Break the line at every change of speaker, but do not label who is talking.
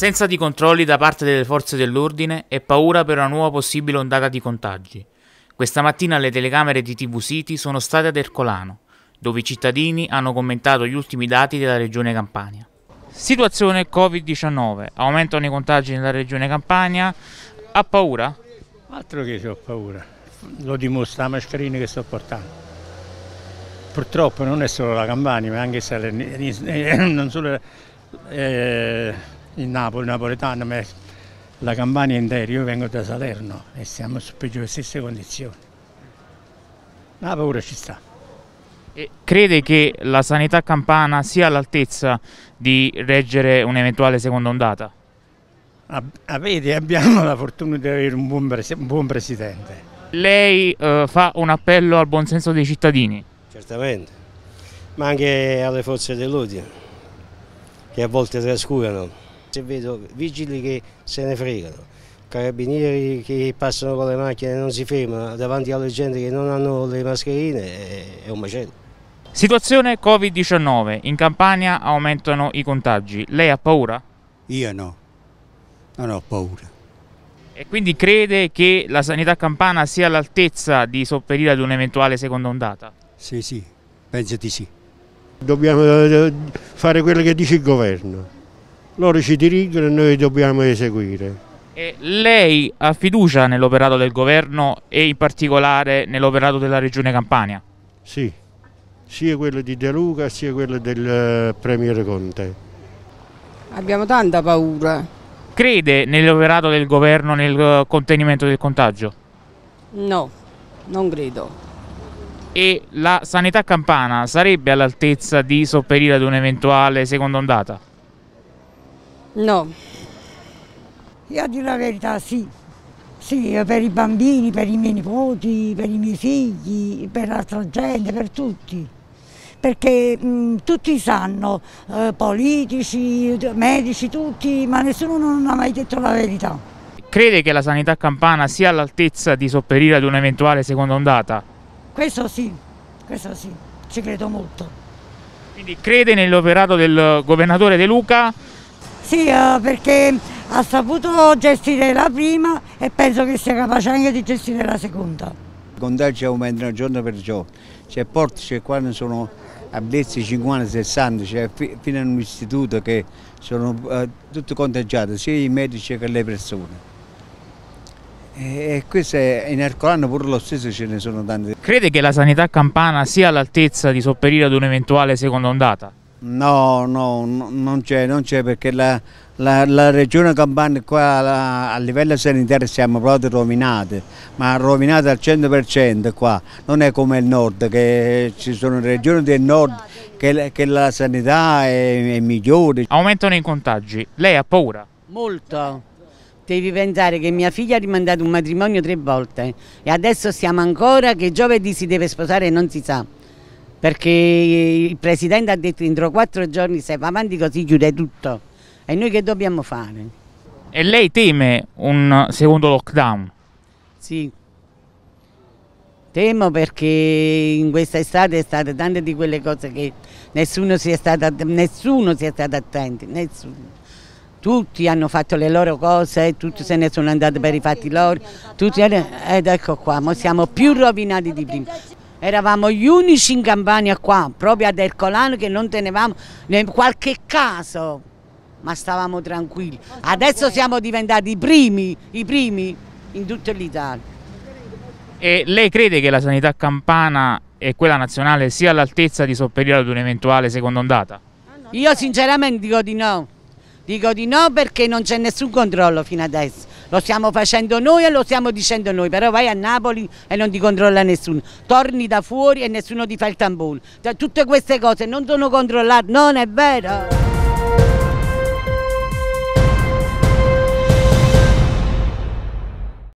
Assenza di controlli da parte delle forze dell'ordine e paura per una nuova possibile ondata di contagi. Questa mattina le telecamere di TV City sono state ad Ercolano, dove i cittadini hanno commentato gli ultimi dati della regione Campania. Situazione Covid-19, aumentano i contagi nella regione Campania, ha paura?
Altro che ho paura, lo dimostra la mascherina che sto portando purtroppo non è solo la Campania, ma anche Salernitana, eh, non solo eh, il Napoli, il napoletano, ma la Campania intera, io vengo da Salerno e siamo peggio le stesse condizioni.
La paura ci sta. E crede che la sanità campana sia all'altezza di reggere un'eventuale seconda ondata?
Ah, ah abbiamo la fortuna di avere un buon, pres
un buon presidente. Lei eh, fa un appello al buonsenso dei cittadini?
Certamente, ma anche alle forze dell'ordine, che a volte trascurano e vedo vigili che se ne fregano, carabinieri che passano con le macchine e non si fermano davanti alle gente che non hanno le mascherine è un
macello. Situazione Covid-19, in Campania aumentano i contagi, lei ha paura?
Io no, non ho paura.
E quindi crede che la sanità campana sia all'altezza di sopperire ad un'eventuale seconda ondata? Sì, sì,
penso di sì. Dobbiamo eh, fare quello che dice il governo loro ci dirigono e noi dobbiamo eseguire.
E lei ha fiducia nell'operato del governo e in particolare nell'operato della regione Campania? Sì, sia quello di De Luca sia quello del eh, Premier Conte. Abbiamo tanta paura. Crede nell'operato del governo nel eh, contenimento del contagio? No, non credo. E la sanità campana sarebbe all'altezza di sopperire ad un'eventuale seconda ondata?
No. Io a dire la verità sì. Sì, per i bambini, per i miei nipoti, per i miei figli, per l'altra gente, per tutti. Perché mh, mm, tutti sanno, eh, politici, medici, tutti, ma nessuno non ha mai detto la verità.
Crede che la sanità campana sia all'altezza di sopperire ad un'eventuale seconda ondata?
Questo sì, questo sì, ci credo molto.
Quindi crede nell'operato del governatore De Luca
sì, eh, perché ha saputo gestire la prima e penso che sia capace anche di gestire la seconda.
I contagi aumentano giorno per giorno, c'è c'è qua ne sono avvezzi 50, 60, c'è fino all'istituto che sono eh, tutti contagiati, sia i medici che le persone. E
questo è, in
Ercolano pure lo stesso ce ne sono tante.
Crede che la sanità campana sia all'altezza di sopperire ad un'eventuale seconda ondata?
No, no, no non c'è, perché la, la, la, regione Campania qua la, a livello sanitario siamo proprio rovinati, ma rovinati al 100% qua, non è come il nord, che ci sono regioni del nord che, che la sanità è, è migliore. Aumentano i
contagi, lei ha paura?
Molto. Devi pensare che mia figlia ha rimandato un matrimonio tre volte e adesso siamo ancora che giovedì si deve sposare e non si sa perché il Presidente ha detto entro quattro giorni se va avanti così chiude tutto e noi che dobbiamo fare?
E lei teme un secondo lockdown?
Sì, temo perché in questa estate è stata tante di quelle cose che nessuno si è stato, nessuno si è stato attenti, nessuno. Tutti hanno fatto le loro cose, tutti se ne sono andati per i fatti loro, tutti, ed ecco qua, siamo più rovinati di prima. Eravamo gli unici in Campania qua, proprio ad Ercolano, che non tenevamo in qualche caso, ma stavamo tranquilli. Adesso siamo diventati i primi, i primi in tutta l'Italia.
E lei crede che la sanità campana e quella nazionale sia all'altezza di sopperire ad un'eventuale seconda ondata?
Io sinceramente dico di no. Dico di no perché non c'è nessun controllo fino adesso lo stiamo facendo noi e lo stiamo dicendo noi, però vai a Napoli e non ti controlla nessuno. Torni da fuori e nessuno ti fa il tampone. Cioè, tutte queste cose non sono controllate, non è vero.